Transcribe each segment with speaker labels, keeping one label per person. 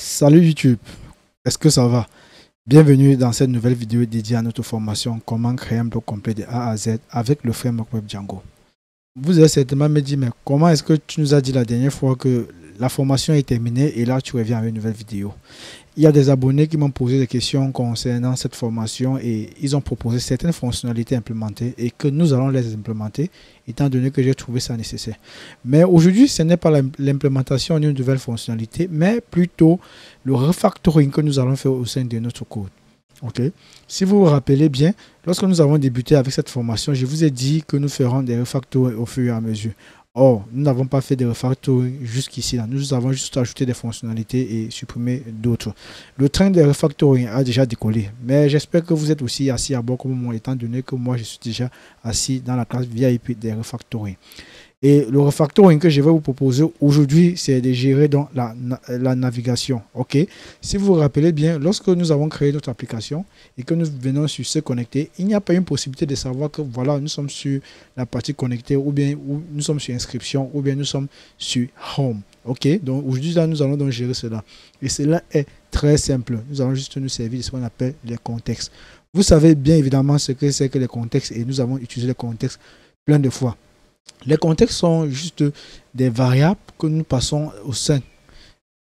Speaker 1: Salut YouTube, est-ce que ça va Bienvenue dans cette nouvelle vidéo dédiée à notre formation Comment créer un blog complet de A à Z avec le framework Web Django. Vous avez certainement me dit, mais comment est-ce que tu nous as dit la dernière fois que la formation est terminée et là tu reviens avec une nouvelle vidéo il y a des abonnés qui m'ont posé des questions concernant cette formation et ils ont proposé certaines fonctionnalités implémentées et que nous allons les implémenter étant donné que j'ai trouvé ça nécessaire. Mais aujourd'hui, ce n'est pas l'implémentation d'une nouvelle fonctionnalité, mais plutôt le refactoring que nous allons faire au sein de notre code. Si vous vous rappelez bien, lorsque nous avons débuté avec cette formation, je vous ai dit que nous ferons des refactors au fur et à mesure. Or, oh, nous n'avons pas fait de refactoring jusqu'ici. Nous avons juste ajouté des fonctionnalités et supprimé d'autres. Le train de refactoring a déjà décollé, mais j'espère que vous êtes aussi assis à bord comme moi, étant donné que moi, je suis déjà assis dans la classe VIP des refactoring. Et le refactoring que je vais vous proposer aujourd'hui, c'est de gérer dans la, navigation. OK Si vous vous rappelez bien, lorsque nous avons créé notre application et que nous venons sur se connecter, il n'y a pas une possibilité de savoir que voilà, nous sommes sur la partie connectée ou bien nous sommes sur inscription ou bien nous sommes sur home. OK Donc aujourd'hui, nous allons donc gérer cela. Et cela est très simple. Nous allons juste nous servir de ce qu'on appelle les contextes. Vous savez bien évidemment ce que c'est que les contextes et nous avons utilisé les contextes plein de fois. Les contextes sont juste des variables que nous passons au sein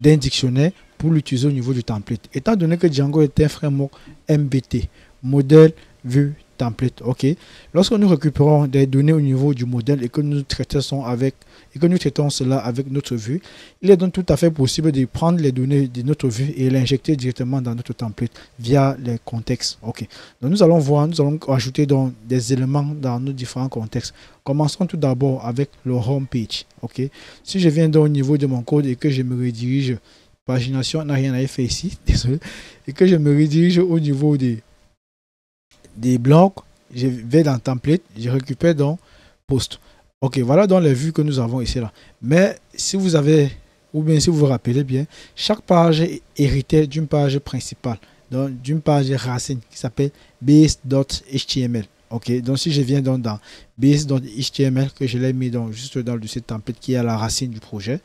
Speaker 1: d'un dictionnaire pour l'utiliser au niveau du template. Étant donné que Django est un framework MBT, modèle Vue template. OK. Lorsque nous récupérons des données au niveau du modèle et que nous traitons avec et que nous traitons cela avec notre vue, il est donc tout à fait possible de prendre les données de notre vue et l'injecter directement dans notre template via les contextes. OK. Donc nous allons voir, nous allons ajouter donc des éléments dans nos différents contextes. Commençons tout d'abord avec le home page. OK. Si je viens au niveau de mon code et que je me redirige pagination n'a rien à faire ici, et que je me redirige au niveau des des blocs, je vais dans template, je récupère dans post. Ok, voilà dans les vues que nous avons ici là. Mais si vous avez, ou bien si vous vous rappelez bien, chaque page est héritée d'une page principale, donc d'une page racine qui s'appelle base.html. Ok, donc si je viens donc dans base.html que je l'ai mis donc juste dans le site template qui est à la racine du projet,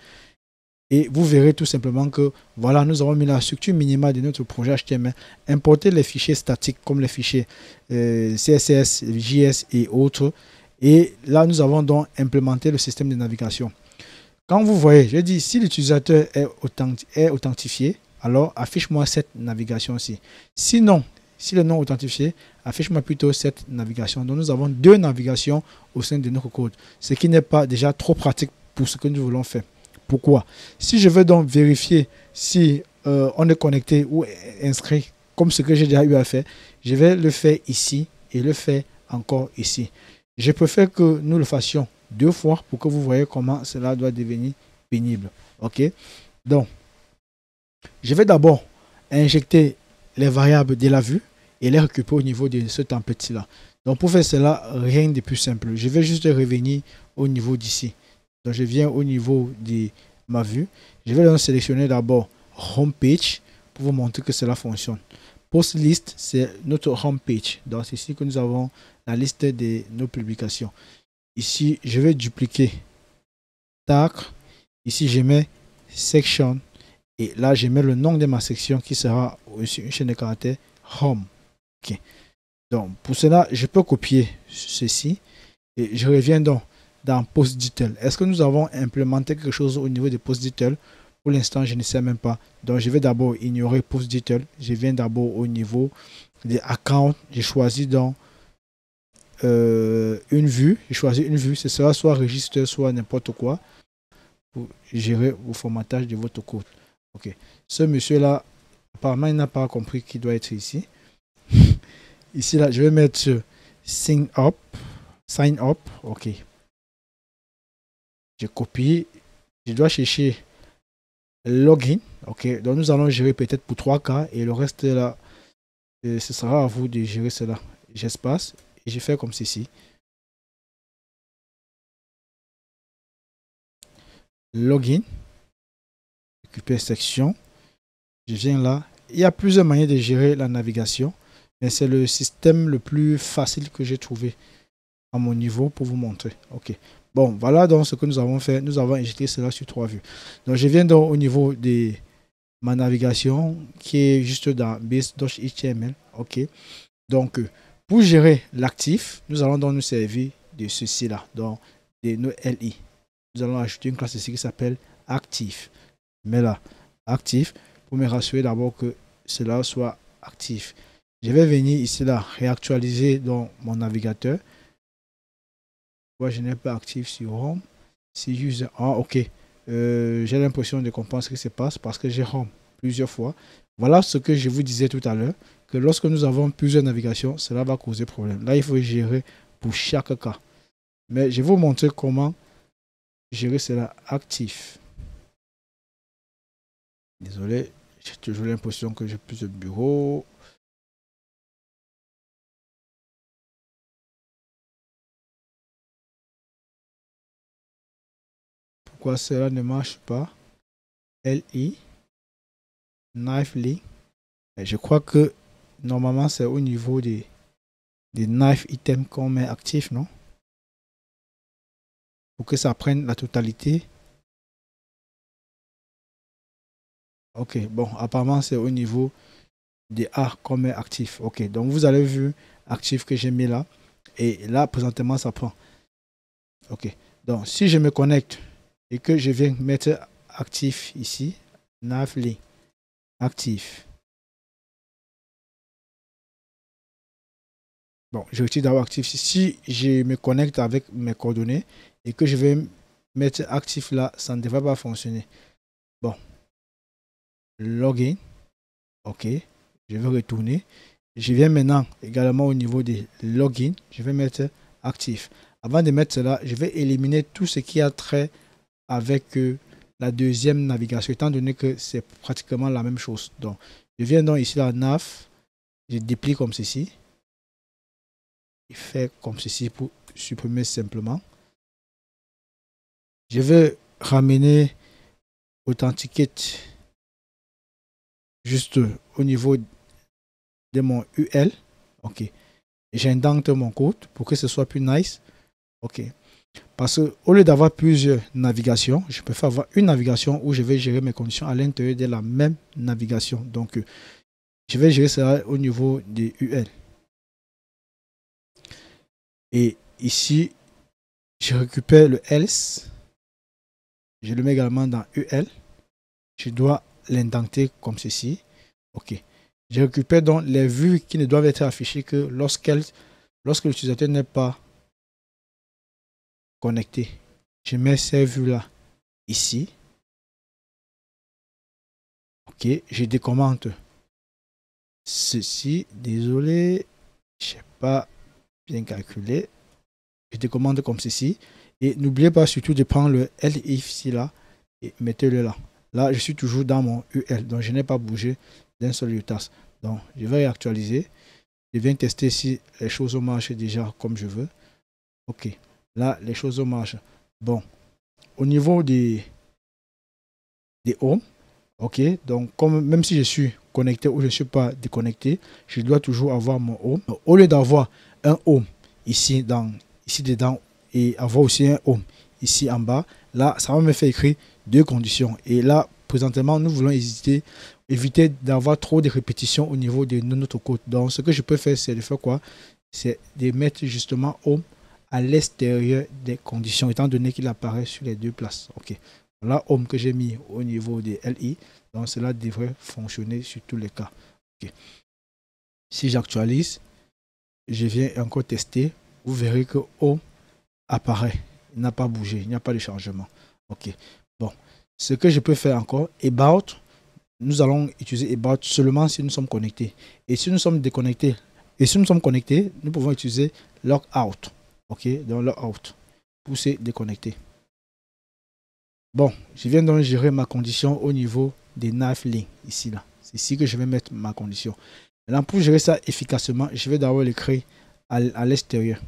Speaker 1: et vous verrez tout simplement que, voilà, nous avons mis la structure minimale de notre projet HTML. Importer les fichiers statiques comme les fichiers euh, CSS, JS et autres. Et là, nous avons donc implémenté le système de navigation. Quand vous voyez, je dis, si l'utilisateur est, authentifié, alors affiche-moi cette navigation ci Sinon, si le nom authentifié, affiche-moi plutôt cette navigation. Donc nous avons deux navigations au sein de notre code, ce qui n'est pas déjà trop pratique pour ce que nous voulons faire. Pourquoi Si je veux donc vérifier si euh, on est connecté ou inscrit, comme ce que j'ai déjà eu à faire, je vais le faire ici et le faire encore ici. Je préfère que nous le fassions deux fois pour que vous voyez comment cela doit devenir pénible. OK Donc, je vais d'abord injecter les variables de la vue et les récupérer au niveau de ce template-là. Donc, pour faire cela, rien de plus simple. Je vais juste revenir au niveau d'ici je viens au niveau de ma vue. Je vais donc sélectionner d'abord home page pour vous montrer que cela fonctionne. Post list, c'est notre home page. Donc c'est ici que nous avons la liste de nos publications. Ici, je vais dupliquer. Tac. Ici, je mets section. Et là, je mets le nom de ma section qui sera aussi une chaîne de caractère home. ok Donc, pour cela, je peux copier ceci. Et je reviens donc dans PostDetail. Est-ce que nous avons implémenté quelque chose au niveau de PostDetail Pour l'instant, je ne sais même pas. Donc, je vais d'abord ignorer PostDetail. Je viens d'abord au niveau des accounts. J'ai choisi dans euh, une vue. J'ai choisi une vue. Ce sera soit registre, soit n'importe quoi pour gérer le formatage de votre compte. Ok. Ce monsieur-là, apparemment, il n'a pas compris qui doit être ici. ici, là, je vais mettre sign up. Sign up. Ok je copie, je dois chercher login. Ok, donc nous allons gérer peut-être pour 3 cas et le reste là, euh, ce sera à vous de gérer
Speaker 2: cela. J'espace et je fais comme ceci. Login, récupère section.
Speaker 3: Je viens là. Il y a plusieurs manières de gérer la navigation, mais c'est le
Speaker 1: système le plus facile que j'ai trouvé à mon niveau pour vous montrer. Ok, voilà donc ce que nous avons fait. Nous avons injecté cela sur trois vues. Donc, je viens donc au niveau de ma navigation qui est juste dans base.html. OK. Donc, euh, pour gérer l'actif, nous allons donc nous servir de ceci-là, donc de nos LI. Nous allons ajouter une classe ici qui s'appelle actif. Mais là, actif, pour me rassurer d'abord que cela soit actif. Je vais venir ici là, réactualiser dans mon navigateur. Moi, je n'ai pas actif sur Home. C'est juste, ah, ok, euh, j'ai l'impression de comprendre ce qui se passe parce que j'ai Home plusieurs fois. Voilà ce que je vous disais tout à l'heure, que lorsque nous avons plusieurs navigations, cela va causer problème. Là, il faut gérer pour chaque cas. Mais je vais vous montrer comment
Speaker 3: gérer cela actif.
Speaker 2: Désolé, j'ai toujours l'impression que j'ai plus de bureaux pourquoi cela ne marche pas. LI,
Speaker 3: Knife Link. Je crois que normalement c'est au niveau des,
Speaker 2: des knife items qu'on met actif, non Pour que ça prenne la totalité.
Speaker 3: Ok, bon, apparemment c'est au niveau des A qu'on met actif. Ok, donc vous avez vu
Speaker 1: actif que j'ai mis là. Et là, présentement, ça prend. Ok, donc
Speaker 3: si je me connecte et que je viens mettre actif ici, navli, actif. Bon, je retire d'abord actif. Si je me connecte avec mes coordonnées et que je
Speaker 1: vais mettre actif là, ça ne devrait pas fonctionner. Bon, login, ok, je vais retourner. Je viens maintenant également au niveau des login, je vais mettre actif. Avant de mettre cela, je vais éliminer tout ce qui a trait avec euh, la deuxième navigation, étant donné que c'est pratiquement la même chose. Donc, je viens donc ici la NAF, je déplie comme ceci.
Speaker 3: il fait comme ceci pour supprimer simplement. Je veux ramener Authenticate juste au niveau de mon UL. Ok.
Speaker 1: J'indente mon code pour que ce soit plus nice. Ok. Parce qu'au lieu d'avoir plusieurs navigations, je préfère avoir une navigation où je vais gérer mes conditions à l'intérieur de la même
Speaker 3: navigation. Donc, euh, je vais gérer ça au niveau des UL. Et ici, je récupère le else. Je le mets également dans UL. Je dois
Speaker 1: l'indenter comme ceci. OK. Je récupère donc les vues qui ne doivent être affichées que
Speaker 2: lorsque l'utilisateur n'est pas connecter. Je mets ces vues-là ici.
Speaker 3: Ok, je décommente ceci. Désolé,
Speaker 1: je n'ai pas bien calculé. Je décommande comme ceci. Et n'oubliez pas surtout de prendre le LIF ici là et mettez-le là. Là, je suis toujours dans mon UL, donc je n'ai pas bougé d'un seul UTAS. Donc, je vais actualiser. Je viens tester si les choses marchent déjà comme je veux. OK. Là, les choses marchent. Bon, au niveau des, des home, ok, donc comme, même si je suis connecté ou je ne suis pas déconnecté, je dois toujours avoir mon home. au lieu d'avoir un home ici, dans, ici dedans et avoir aussi un home ici en bas, là, ça va me faire écrire deux conditions. Et là, présentement, nous voulons hésiter, éviter d'avoir trop de répétitions au niveau de notre code. Donc, ce que je peux faire, c'est de faire quoi C'est de mettre justement home à l'extérieur des conditions, étant donné qu'il apparaît sur les deux places. Ok. Voilà home que j'ai mis au niveau des LI. Donc cela devrait fonctionner sur tous les cas. Ok. Si j'actualise, je viens encore tester. Vous verrez que home apparaît. Il n'a pas bougé. Il n'y a pas de changement. Ok. Bon. Ce que je peux faire encore, about, nous allons utiliser about seulement si nous sommes connectés. Et si nous sommes déconnectés, et si nous sommes connectés, nous pouvons utiliser out. OK, dans le out Pousser, déconnecter. Bon, je viens donc gérer ma condition au niveau des knife links ici là. C'est ici que je vais mettre ma condition. Maintenant, pour gérer ça efficacement, je vais d'abord le créer à l'extérieur.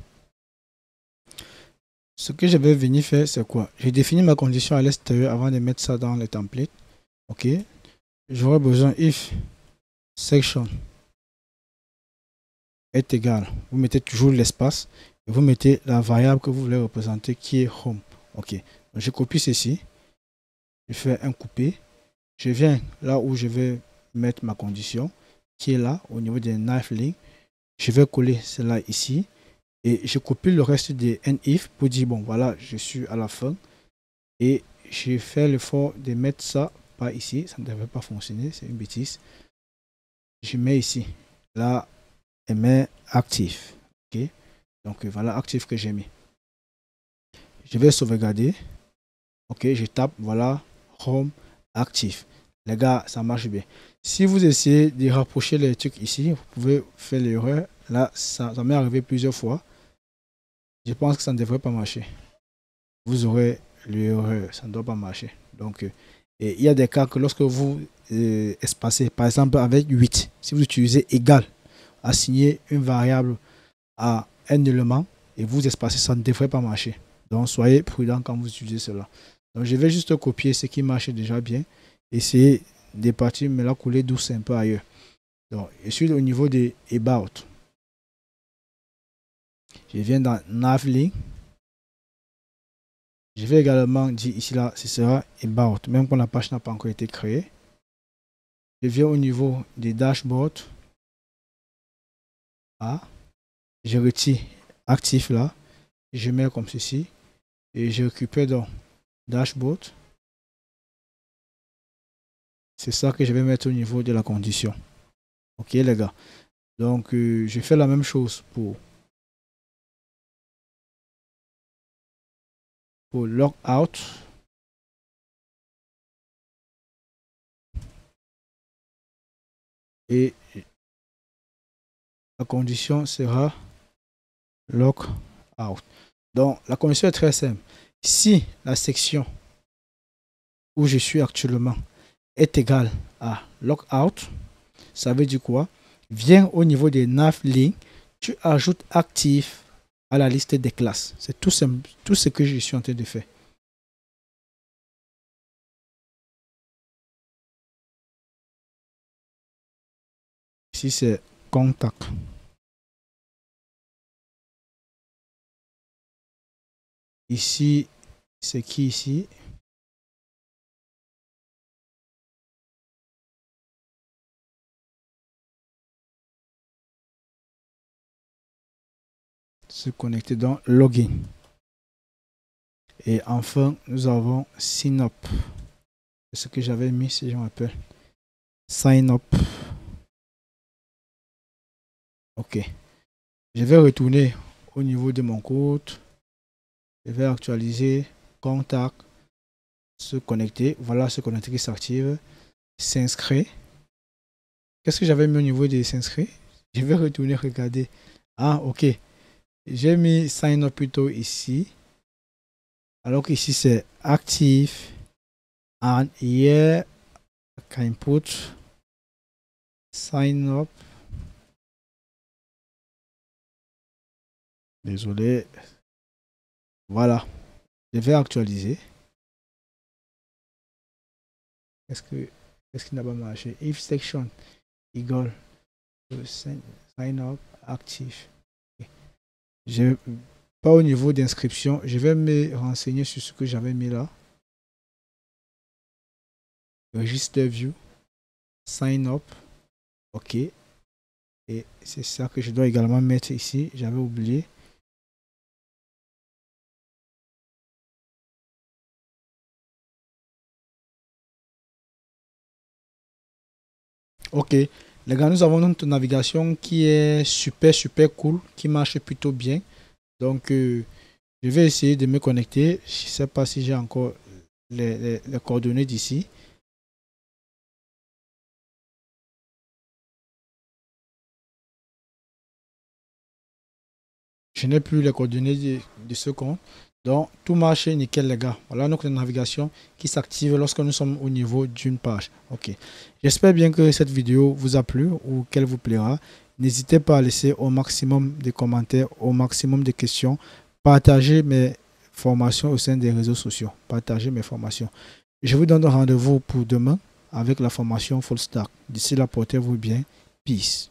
Speaker 1: Ce que je vais venir faire, c'est quoi J'ai défini ma condition à l'extérieur avant de mettre ça dans le template. OK. J'aurai besoin if section est égal. Vous mettez toujours l'espace vous mettez la variable que vous voulez représenter qui est home. Ok, je copie ceci, je fais un coupé, je viens là où je vais mettre ma condition qui est là au niveau des knife link. Je vais coller cela ici et je copie le reste des if pour dire bon voilà je suis à la fin et j'ai fait l'effort de mettre ça pas ici, ça ne devrait pas fonctionner, c'est une bêtise. Je mets ici, là, et mets actif. ok donc euh, voilà actif que j'ai mis. Je vais sauvegarder. Ok, je tape, voilà, Home actif. Les gars, ça marche bien. Si vous essayez de rapprocher les trucs ici, vous pouvez faire l'erreur. Là, ça, m'est arrivé plusieurs fois. Je pense que ça ne devrait pas marcher. Vous aurez l'erreur, ça ne doit pas marcher. Donc, euh, et il y a des cas que lorsque vous euh, espacez, par exemple avec 8, si vous utilisez égal, assigner une variable à et vous espacez, ça ne devrait pas marcher. Donc soyez prudent quand vous utilisez cela. Donc je vais juste copier ce qui marche déjà bien, c'est des partir,
Speaker 3: mais la couler douce un peu ailleurs. Donc je suis au niveau des About. Je viens dans link Je vais également dire ici là, ce sera About, même quand la page n'a pas encore été créée. Je viens au niveau des dashboards. Ah je retire actif là, je mets comme ceci et je récupère dans dashboard. C'est ça que je
Speaker 2: vais mettre au niveau de la condition. Ok les gars. Donc euh, je fais la même chose pour pour logout. Et la condition sera lock out. Donc, la commission est très simple. Si
Speaker 1: la section où je suis actuellement est égale à lock out, ça veut dire quoi Viens au niveau des 9 lignes, tu
Speaker 2: ajoutes actif à la liste des classes. C'est tout, simple, tout ce que je suis en train de faire. Ici, c'est contact. Ici, c'est qui ici se connecter dans login et
Speaker 3: enfin nous avons Synop. C'est ce que j'avais mis si je m'appelle sign up ok je vais retourner au niveau de mon compte je vais actualiser
Speaker 1: contact, se connecter. Voilà se connecter qui s'active. s'inscrit Qu'est-ce que j'avais mis au niveau de s'inscrire Je vais retourner regarder. Ah, ok. J'ai mis sign up plutôt ici. Alors
Speaker 3: qu'ici c'est active. And here I can
Speaker 2: sign up. Désolé, voilà. Je vais actualiser. Est-ce que qu'il n'a pas
Speaker 3: marché? If section equal sign up active. Je pas au niveau d'inscription. Je vais me renseigner sur ce que j'avais mis là. Register view,
Speaker 2: sign up, ok. Et c'est ça que je dois également mettre ici. J'avais oublié. Ok. Les gars, nous avons notre navigation qui est super, super
Speaker 1: cool, qui marche plutôt bien. Donc, euh, je vais essayer de me connecter. Je ne sais
Speaker 2: pas si j'ai encore les, les, coordonnées d'ici. Je n'ai plus les coordonnées de ce compte. Donc, tout marche nickel,
Speaker 1: les gars. Voilà notre navigation qui s'active lorsque nous sommes au niveau d'une page. Ok. J'espère bien que cette vidéo vous a plu ou qu'elle vous plaira. N'hésitez pas à laisser au maximum de commentaires, au maximum de questions. Partagez mes formations au sein des réseaux sociaux. Partagez mes formations. Je vous donne rendez-vous pour demain avec la formation Full Stack. D'ici là, portez-vous bien. Peace.